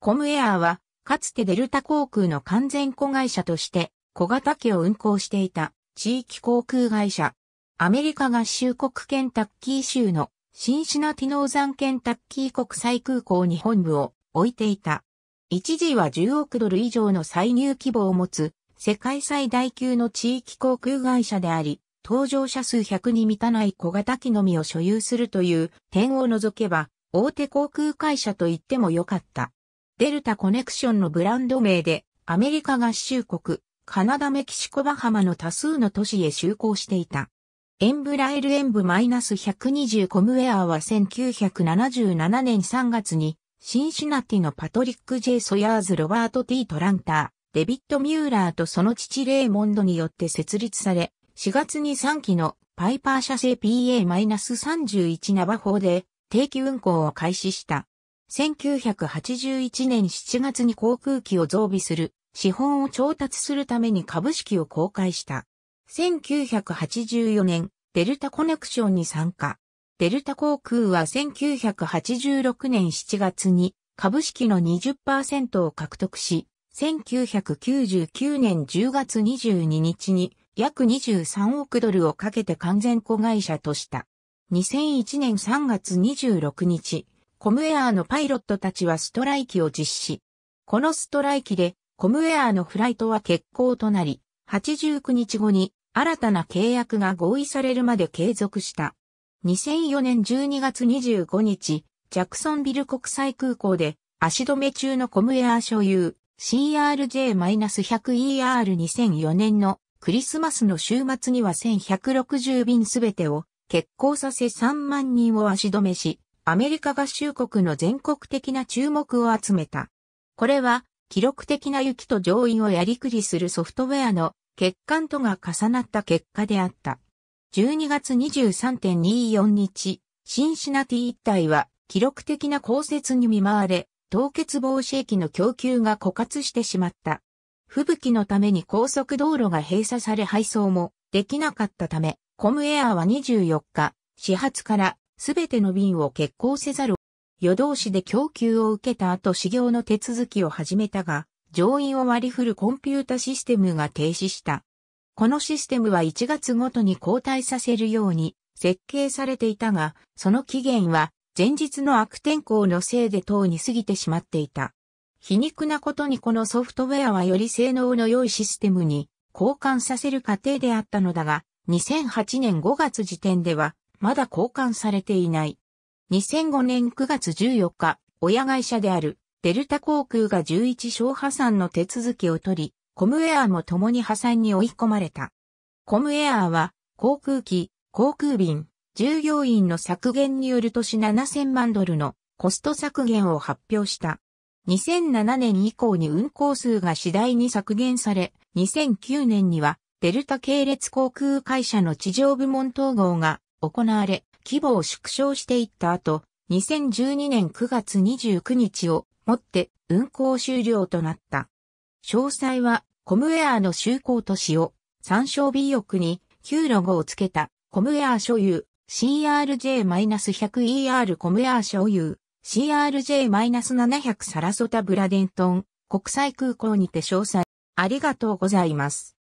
コムエアーは、かつてデルタ航空の完全子会社として、小型機を運航していた地域航空会社。アメリカ合衆国ケンタッキー州のシンシナティノーザンケンタッキー国際空港に本部を置いていた。一時は10億ドル以上の歳入規模を持つ世界最大級の地域航空会社であり、搭乗者数100に満たない小型機のみを所有するという点を除けば、大手航空会社と言ってもよかった。デルタコネクションのブランド名で、アメリカ合衆国、カナダメキシコバハマの多数の都市へ就航していた。エンブラエルエンブ -120 コムウェアは1977年3月に、シンシナティのパトリック・ジェイソヤーズ・ロバート・ T・ トランター、デビッド・ミューラーとその父レイモンドによって設立され、4月に3機のパイパー社製 PA-31 ナバ法で定期運行を開始した。1981年7月に航空機を増備する資本を調達するために株式を公開した。1984年、デルタコネクションに参加。デルタ航空は1986年7月に株式の20%を獲得し、1999年10月22日に約23億ドルをかけて完全子会社とした。2001年3月26日、コムエアーのパイロットたちはストライキを実施。このストライキで、コムエアーのフライトは欠航となり、89日後に新たな契約が合意されるまで継続した。2004年12月25日、ジャクソンビル国際空港で足止め中のコムエアー所有 CRJ-100ER2004 年のクリスマスの週末には1160便すべてを欠航させ3万人を足止めし、アメリカ合衆国の全国的な注目を集めた。これは、記録的な雪と上位をやりくりするソフトウェアの欠陥とが重なった結果であった。12月23.24日、シンシナティ一帯は記録的な降雪に見舞われ、凍結防止液の供給が枯渇してしまった。吹雪のために高速道路が閉鎖され配送もできなかったため、コムエアは24日、始発からすべての便を欠航せざるを、夜通しで供給を受けた後修行の手続きを始めたが、乗員を割り振るコンピュータシステムが停止した。このシステムは1月ごとに交代させるように設計されていたが、その期限は前日の悪天候のせいで等に過ぎてしまっていた。皮肉なことにこのソフトウェアはより性能の良いシステムに交換させる過程であったのだが、2008年5月時点ではまだ交換されていない。2005年9月14日、親会社であるデルタ航空が11小破産の手続きを取り、コムエアーも共に破産に追い込まれた。コムエアーは航空機、航空便、従業員の削減による年7000万ドルのコスト削減を発表した。2007年以降に運航数が次第に削減され、2009年にはデルタ系列航空会社の地上部門統合が行われ、規模を縮小していった後、2012年9月29日をもって運行終了となった。詳細はコムエアの就航都市を参照 B 翼に旧ロゴをつけたコムエア所有 CRJ-100ER コムエア所有 CRJ-700 サラソタブラデントン国際空港にて詳細ありがとうございます。